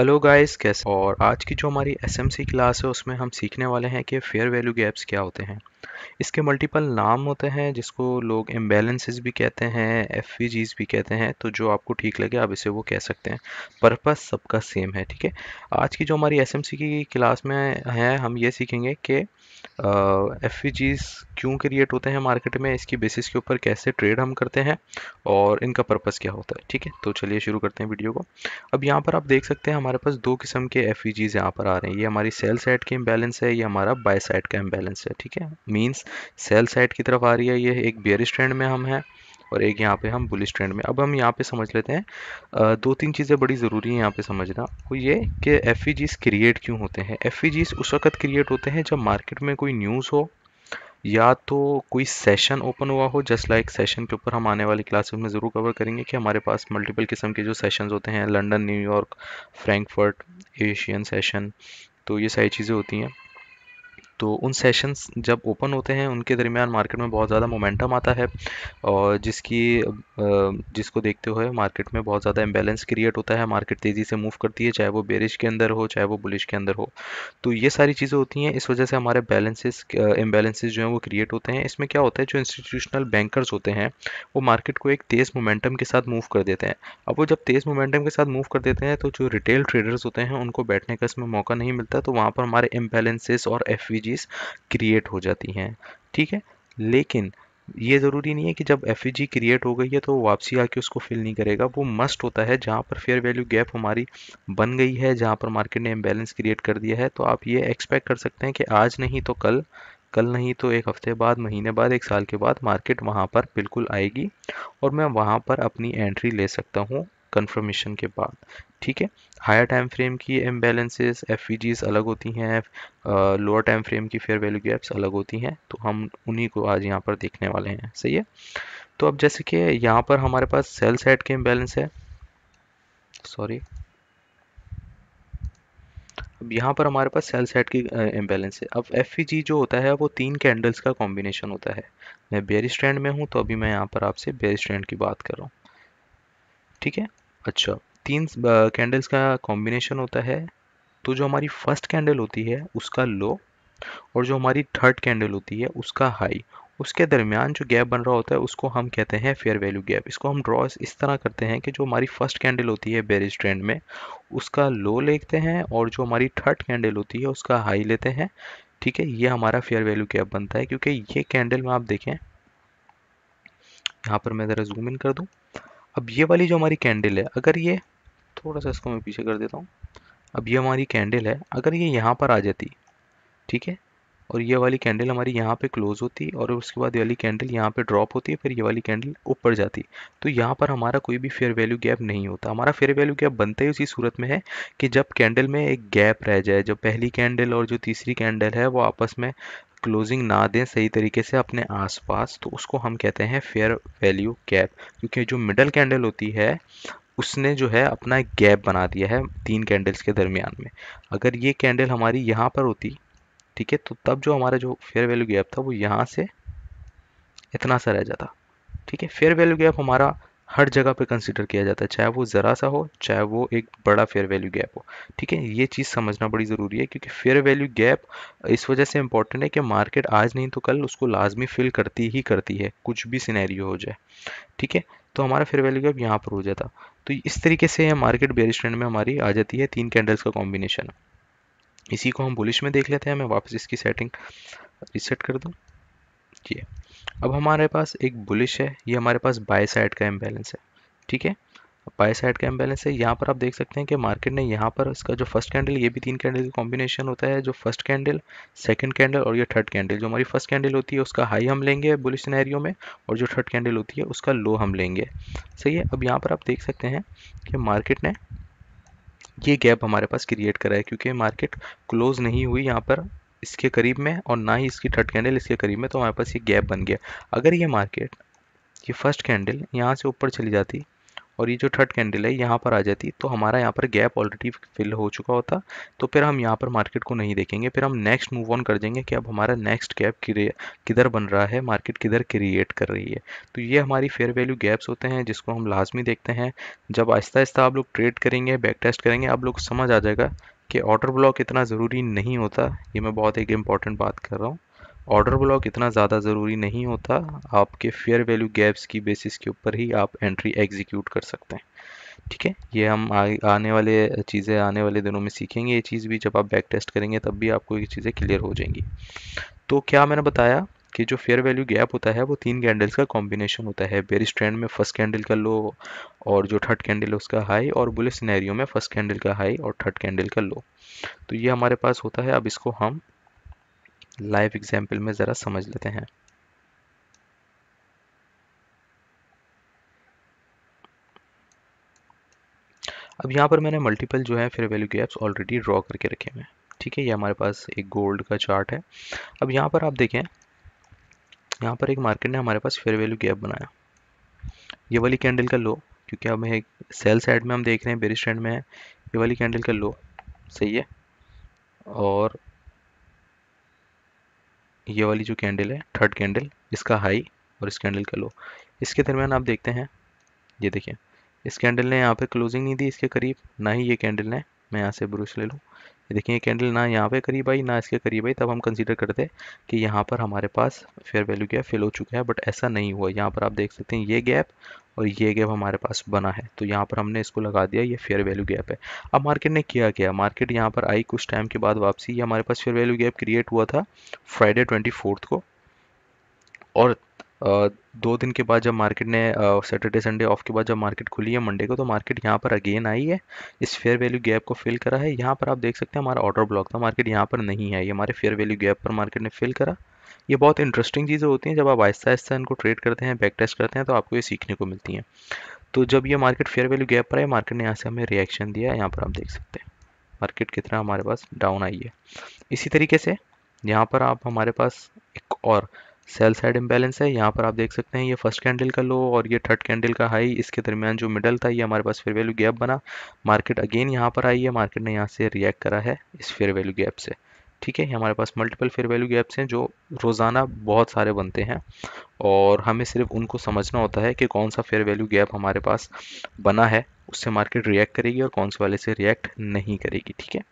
Hello guys कैसे और आज की जो हमारी एसएमसी क्लास है उसमें हम सीखने वाले हैं कि फेयर वैल्यू गैप्स क्या होते हैं इसके मल्टीपल नाम होते हैं जिसको लोग इम्बेलेंसेज़ भी कहते हैं एफ भी कहते हैं तो जो आपको ठीक लगे आप इसे वो कह सकते हैं पर्पस सबका सेम है ठीक है आज की जो हमारी एसएमसी की क्लास में है हम ये सीखेंगे कि एफ क्यों क्रिएट होते हैं मार्केट में इसकी बेसिस के ऊपर कैसे ट्रेड हम करते हैं और इनका पर्पस क्या होता है ठीक है तो चलिए शुरू करते हैं वीडियो को अब यहाँ पर आप देख सकते हैं हमारे पास दो किस्म के एफ ई जीज यहाँ पर आ रहे हैं ये हमारी सेल साइड की इम्बेलेंस है ये हमारा बाय साइड का इम्बैलेंस है ठीक है मीन्स सेल साइड की तरफ आ रही है ये एक बियर स्टैंड में हम हैं और एक यहाँ पे हम बुलिश ट्रेंड में अब हम यहाँ पे समझ लेते हैं दो तीन चीज़ें बड़ी ज़रूरी हैं यहाँ पे समझना वो ये कि एफ क्रिएट e क्यों होते हैं एफ e उस वक्त क्रिएट होते हैं जब मार्केट में कोई न्यूज़ हो या तो कोई सेशन ओपन हुआ हो जस्ट लाइक सेशन के ऊपर हम आने वाली क्लासेस में ज़रूर कवर करेंगे कि हमारे पास मल्टीपल किस्म के जो सेशंस होते हैं London New York Frankfurt Asian session तो ये सारी चीज़ें होती हैं तो उन सेशंस जब ओपन होते हैं उनके दरमियान मार्केट में बहुत ज़्यादा मोमेंटम आता है और जिसकी जिसको देखते हुए मार्केट में बहुत ज़्यादा इम्बेलेंस क्रिएट होता है मार्केट तेज़ी से मूव करती है चाहे वो बेरिश के अंदर हो चाहे वो बुलिश के अंदर हो तो ये सारी चीज़ें होती हैं इस वजह से हमारे बैलेंसेस इम्बेलेंसेज जो हैं वो क्रिएट होते हैं इसमें क्या होता है जो इंस्टीट्यूशनल बैंकर्स होते हैं वो मार्केट को एक तेज़ मोमेंटम के साथ मूव कर देते हैं अब वो जब तेज़ मोमेंटम के साथ मूव कर देते हैं तो जो रिटेल ट्रेडर्स होते हैं उनको बैठने का इसमें मौका नहीं मिलता तो वहाँ पर हमारे इम्बेलेंसेस और एफ एफिजीज क्रिएट हो जाती हैं ठीक है लेकिन ये ज़रूरी नहीं है कि जब एफ क्रिएट e हो गई है तो वापसी आके उसको फिल नहीं करेगा वो मस्ट होता है जहाँ पर फेयर वैल्यू गैप हमारी बन गई है जहाँ पर मार्केट ने इम्बेलेंस क्रिएट कर दिया है तो आप ये एक्सपेक्ट कर सकते हैं कि आज नहीं तो कल कल नहीं तो एक हफ्ते बाद महीने बाद एक साल के बाद मार्केट वहाँ पर बिल्कुल आएगी और मैं वहाँ पर अपनी एंट्री ले सकता हूँ कन्फर्मेशन के बाद ठीक है हायर टाइम फ्रेम की एम्बेलेंसेस एफ अलग होती हैं लोअर टाइम फ्रेम की फेयर वैल्यू गैप्स अलग होती हैं तो हम उन्हीं को आज यहाँ पर देखने वाले हैं सही है तो अब जैसे कि यहाँ पर हमारे पास सेल सेट के इम्बेलेंस है सॉरी अब यहाँ पर हमारे पास सेल सेट की इम्बेलेंस है अब एफ जो होता है वो तीन कैंडल्स का कॉम्बिनेशन होता है मैं बेरिस्ट्रैंड स्टैंड में हूँ तो अभी मैं यहाँ पर आपसे बेरिस्ट्रैंड स्टैंड की बात कर रहा हूँ ठीक है अच्छा तीन कैंडल्स का कॉम्बिनेशन होता है तो जो हमारी फर्स्ट कैंडल होती है उसका लो और जो हमारी थर्ड कैंडल होती है उसका हाई उसके दरमियान जो गैप बन रहा होता है उसको हम कहते हैं फेयर वैल्यू गैप इसको हम ड्रॉ इस तरह करते हैं कि जो हमारी फर्स्ट कैंडल होती है बेरिज ट्रेंड में उसका लो लेते हैं और जो हमारी थर्ड कैंडल होती है उसका हाई लेते हैं ठीक है ये हमारा फेयर वैल्यू गैप बनता है क्योंकि ये कैंडल में आप देखें यहाँ पर मैं ज़रा जूम इन कर दूँ अब ये वाली जो हमारी कैंडल है अगर ये थोड़ा सा इसको मैं पीछे कर देता हूँ अब ये हमारी कैंडल है अगर ये यहाँ पर आ जाती ठीक है और ये वाली कैंडल हमारी यहाँ पे क्लोज़ होती और उसके बाद ये वाली कैंडल यहाँ पे ड्रॉप होती है फिर ये वाली कैंडल ऊपर जाती तो यहाँ पर हमारा कोई भी फेयर वैल्यू गैप नहीं होता हमारा फेयर वैल्यू गैप बनता ही उसी सूरत में है कि जब कैंडल में एक गैप रह जाए जब पहली कैंडल और जो तीसरी कैंडल है वो आपस में क्लोजिंग ना दें सही तरीके से अपने आसपास तो उसको हम कहते हैं फेयर वैल्यू गैप क्योंकि जो मिडल कैंडल होती है उसने जो है अपना एक गैप बना दिया है तीन कैंडल्स के दरमियान में अगर ये कैंडल हमारी यहाँ पर होती ठीक है तो तब जो हमारा जो फेयर वैल्यू गैप था वो यहाँ से इतना सा रह जाता ठीक है फेयर वैल्यू गैप हमारा हर जगह पे कंसिडर किया जाता है चाहे वो ज़रा सा हो चाहे वो एक बड़ा फेयर वैल्यू गैप हो ठीक है ये चीज़ समझना बड़ी ज़रूरी है क्योंकि फेयर वैल्यू गैप इस वजह से इंपॉर्टेंट है कि मार्केट आज नहीं तो कल उसको लाजमी फिल करती ही करती है कुछ भी सिनेरियो हो जाए ठीक है तो हमारा फेयर वैल्यू गैप यहाँ पर हो जाता तो इस तरीके से यह मार्केट बेरिश ट्रेंड में हमारी आ जाती है तीन कैंडल्स का कॉम्बिनेशन इसी को हम बुलिश में देख लेते हैं मैं वापस इसकी सेटिंग रिसेट कर दूँ जी अब हमारे पास एक बुलिश है ये हमारे पास बाय साइड का एम्बेलेंस है ठीक है बाय साइड का एम्बेलेंस है यहाँ पर आप देख सकते हैं कि मार्केट ने यहाँ पर इसका जो फर्स्ट कैंडल ये भी तीन कैंडल का कॉम्बिनेशन होता है जो फर्स्ट कैंडल सेकंड कैंडल और ये थर्ड कैंडल जो हमारी फर्स्ट कैंडल होती है उसका हाई हम लेंगे बुलिश सिनेरियो में और जो थर्ड कैंडल होती है उसका लो हम लेंगे सही है अब यहाँ पर आप देख सकते हैं कि मार्केट ने ये गैप हमारे पास क्रिएट करा है क्योंकि मार्केट क्लोज़ नहीं हुई यहाँ पर इसके करीब में और ना ही इसकी थर्ड कैंडल इसके करीब में तो हमारे पास ये गैप बन गया अगर ये मार्केट ये फर्स्ट कैंडल यहाँ से ऊपर चली जाती और ये जो थर्ड कैंडल है यहाँ पर आ जाती तो हमारा यहाँ पर गैप ऑलरेडी फिल हो चुका होता तो फिर हम यहाँ पर मार्केट को नहीं देखेंगे फिर हम नेक्स्ट मूव ऑन कर देंगे कि अब हमारा नेक्स्ट गैप किधर बन रहा है मार्केट किधर क्रिएट कर रही है तो ये हमारी फेयर वैल्यू गैप्स होते हैं जिसको हम लाजमी देखते हैं जब आहिस्ता आहिस्ता आप लोग ट्रेड करेंगे बैक टेस्ट करेंगे आप लोग समझ आ जाएगा कि ऑर्डर ब्लॉक इतना ज़रूरी नहीं होता ये मैं बहुत एक इम्पॉर्टेंट बात कर रहा हूँ ऑर्डर ब्लॉक इतना ज़्यादा ज़रूरी नहीं होता आपके फेयर वैल्यू गैप्स की बेसिस के ऊपर ही आप एंट्री एग्जीक्यूट कर सकते हैं ठीक है ये हम आ, आने वाले चीज़ें आने वाले दिनों में सीखेंगे ये चीज़ भी जब आप बैक टेस्ट करेंगे तब भी आपको ये चीज़ें क्लियर हो जाएंगी तो क्या मैंने बताया कि जो फेयर वैल्यू गैप होता है वो तीन कैंडल्स का कॉम्बिनेशन होता है बेरिस ट्रेंड में फर्स्ट कैंडल का लो और जो थर्ड कैंडल है उसका हाई और बुलिस सिनेरियो में फर्स्ट कैंडल का हाई और थर्ड कैंडल का लो तो ये हमारे पास होता है अब इसको हम लाइव एग्जाम्पल में ज़रा समझ लेते हैं अब यहाँ पर मैंने मल्टीपल जो है fair value gaps already draw करके रखे हुए हैं ठीक है ये हमारे पास एक गोल्ड का चार्ट है अब यहाँ पर आप देखें यहाँ पर एक मार्केट ने हमारे पास फेयर वैल्यू गैप बनाया ये वाली कैंडल का लो क्योंकि अब एक सेल साइड में हम देख रहे हैं बेरिश ट्रेंड में है ये वाली कैंडल का लो सही है और ये वाली जो कैंडल है थर्ड कैंडल इसका हाई और इस कैंडल का लो इसके दरमियान आप देखते हैं ये देखिए इस कैंडल ने यहाँ पे क्लोजिंग नहीं दी इसके करीब ना ही ये कैंडल ने मैं यहाँ से ब्रूश ले लूँ देखिए कैंडल ना यहाँ पे करीब आई ना इसके करीब आई तब हम कंसीडर करते कि यहाँ पर हमारे पास फेयर वैल्यू गैप फेल हो चुका है बट ऐसा नहीं हुआ यहाँ पर आप देख सकते हैं ये गैप और ये गैप हमारे पास बना है तो यहाँ पर हमने इसको लगा दिया ये फेयर वैल्यू गैप है अब मार्केट ने किया क्या मार्केट यहाँ पर आई कुछ टाइम के बाद वापसी ये हमारे पास फेयर वैल्यू गैप क्रिएट हुआ था फ्राइडे ट्वेंटी को और दो दिन के बाद जब मार्केट ने सैटरडे संडे ऑफ के बाद जब मार्केट खुली है मंडे को तो मार्केट यहाँ पर अगेन आई है इस फेयर वैल्यू गैप को फिल करा है यहाँ पर आप देख सकते हैं हमारा ऑर्डर ब्लॉक था मार्केट यहाँ पर नहीं है ये हमारे फेयर वैल्यू गैप पर मार्केट ने फिल करा ये बहुत इंटरेस्टिंग चीज़ें होती हैं जब आप आहिस्ता आहिस्ता इनको ट्रेड करते हैं बैक टेस्ट करते हैं तो आपको ये सीखने को मिलती हैं तो जब ये मार्केट फेयर वैल्यू गैप पर आए मार्केट ने यहाँ से हमें रिएक्शन दिया यहाँ पर आप देख सकते हैं मार्केट कितना हमारे पास डाउन आई है इसी तरीके से यहाँ पर आप हमारे पास एक और सेल साइड इम्बेलेंस है यहाँ पर आप देख सकते हैं ये फर्स्ट कैंडल का लो और ये थर्ड कैंडल का हाई इसके दरमियान जो मिडल था ये हमारे पास फेयर वैल्यू गैप बना मार्केट अगेन यहाँ पर आई है मार्केट ने यहाँ से रिएक्ट करा है इस फेयर वैल्यू गैप से ठीक है हमारे पास मल्टीपल फेयर वैल्यू गैप्स हैं जो रोज़ाना बहुत सारे बनते हैं और हमें सिर्फ उनको समझना होता है कि कौन सा फेयर वैल्यू गैप हमारे पास बना है उससे मार्केट रिएक्ट करेगी और कौन से वाले से रिएक्ट नहीं करेगी ठीक है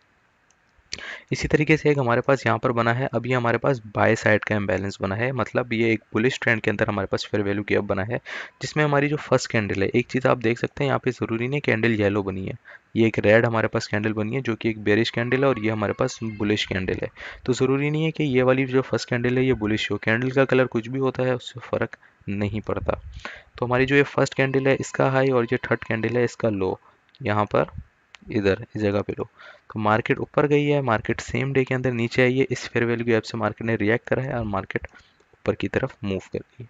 इसी तरीके से एक हमारे पास यहाँ पर बना है अब ये हमारे पास बाय साइड का इम्बेलेंस बना है मतलब ये एक बुलिश ट्रेंड के अंदर हमारे पास फेयर वैल्यू गैप बना है जिसमें हमारी जो फर्स्ट कैंडल है एक चीज़ आप देख सकते हैं यहाँ पे ज़रूरी नहीं कैंडल येलो बनी है ये एक रेड हमारे पास कैंडल बनी है जो कि एक बेरिश कैंडल है और ये हमारे पास बुलिश कैंडल है तो ज़रूरी नहीं है कि ये वाली जो फर्स्ट कैंडल है ये बुलिश हो कैंडल का कलर कुछ भी होता है उससे फ़र्क नहीं पड़ता तो हमारी जो ये फर्स्ट कैंडल है इसका हाई और ये थर्ड कैंडल है इसका लो यहाँ पर इधर इस जगह पे लो तो मार्केट ऊपर गई है मार्केट सेम डे के अंदर नीचे आई है इस फेयर वैल्यू ऐप से मार्केट ने रिएक्ट करा है और मार्केट ऊपर की तरफ मूव कर है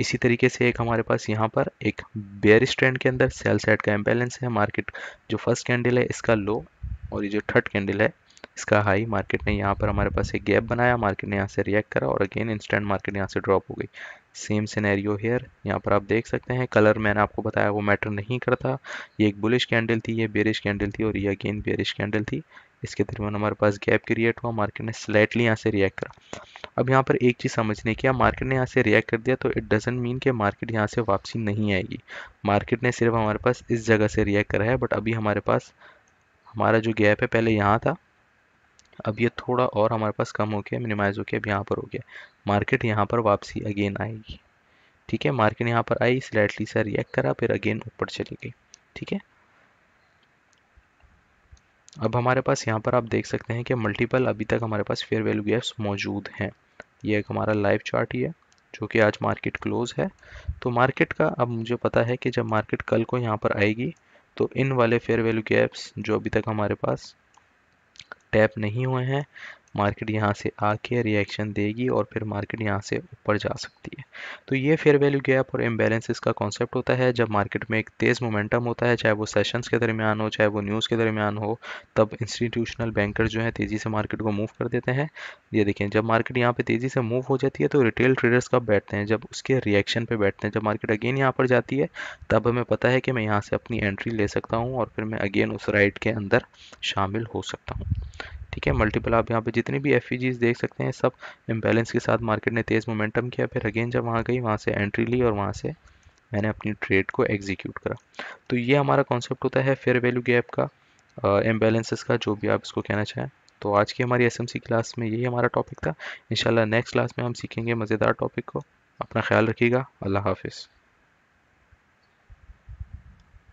इसी तरीके से एक हमारे पास यहाँ पर एक बेयर स्टैंड के अंदर सेल साइड का इम्बेलेंस है मार्केट जो फर्स्ट कैंडल है इसका लो और ये जो थर्ड कैंडल है इसका हाई मार्केट ने यहाँ पर हमारे पास एक गैप बनाया मार्केट ने यहाँ से रिएक्ट करा और अगेन इंस्टेंट मार्केट यहाँ से ड्रॉप हो गई सेम सिनेरियो हेयर यहाँ पर आप देख सकते हैं कलर मैंने आपको बताया वो मैटर नहीं करता ये एक बुलिश कैंडल थी ये बेरिश कैंडल थी और ये अगेन बेरिश कैंडल थी इसके दरमियान हमारे पास गैप क्रिएट हुआ मार्केट ने स्लाइटली यहाँ से रिएक्ट करा अब यहाँ पर एक चीज़ समझने की मार्केट ने यहाँ से रिएक्ट कर दिया तो इट डजेंट मीन कि मार्केट यहाँ से वापसी नहीं आएगी मार्केट ने सिर्फ हमारे पास इस जगह से रिएक्ट करा है बट अभी हमारे पास हमारा जो गैप है पहले यहाँ था अब ये थोड़ा और हमारे पास कम हो गया मिनिमाइज हो गया अब यहाँ पर हो गया मार्केट यहाँ पर वापसी अगेन आएगी ठीक है मार्केट यहाँ पर आई स्लाइटली सा रिएक्ट करा फिर अगेन ऊपर चली गई ठीक है अब हमारे पास यहाँ पर आप देख सकते हैं कि मल्टीपल अभी तक हमारे पास फेयर वैल्यू गैप्स मौजूद हैं ये एक हमारा लाइव चार्ट ही है जो कि आज मार्केट क्लोज है तो मार्केट का अब मुझे पता है कि जब मार्केट कल को यहाँ पर आएगी तो इन वाले फेयर वैल्यू गैप्स जो अभी तक हमारे पास टैप नहीं हुए हैं। मार्केट यहाँ से आके रिएक्शन देगी और फिर मार्केट यहाँ से ऊपर जा सकती है तो ये फेयर वैल्यू गैप और इम्बेलेंस का कॉन्सेप्ट होता है जब मार्केट में एक तेज़ मोमेंटम होता है चाहे वो सेशंस के दरमियान हो चाहे वो न्यूज़ के दरमियान हो तब इंस्टीट्यूशनल बैंकर जो है तेज़ी से मार्केट को मूव कर देते हैं ये देखें जब मार्केट यहाँ पर तेज़ी से मूव हो जाती है तो रिटेल ट्रेडर्स कब बैठते हैं जब उसके रिएक्शन पर बैठते हैं जब मार्केट अगेन यहाँ पर जाती है तब हमें पता है कि मैं यहाँ से अपनी एंट्री ले सकता हूँ और फिर मैं अगेन उस राइड के अंदर शामिल हो सकता हूँ ठीक है मल्टीपल आप यहाँ पे जितनी भी एफ देख सकते हैं सब इम्बेलेंस के साथ मार्केट ने तेज़ मोमेंटम किया फिर अगेन जब वहाँ गई वहाँ से एंट्री ली और वहाँ से मैंने अपनी ट्रेड को एग्जीक्यूट करा तो ये हमारा कॉन्सेप्ट होता है फेयर वैल्यू गैप का इम्बेलेंसेस का जो भी आप इसको कहना चाहें तो आज की हमारी एस क्लास में यही हमारा टॉपिक था इन नेक्स्ट क्लास में हम सीखेंगे मज़ेदार टॉपिक को अपना ख्याल रखिएगा अल्लाह हाफिज़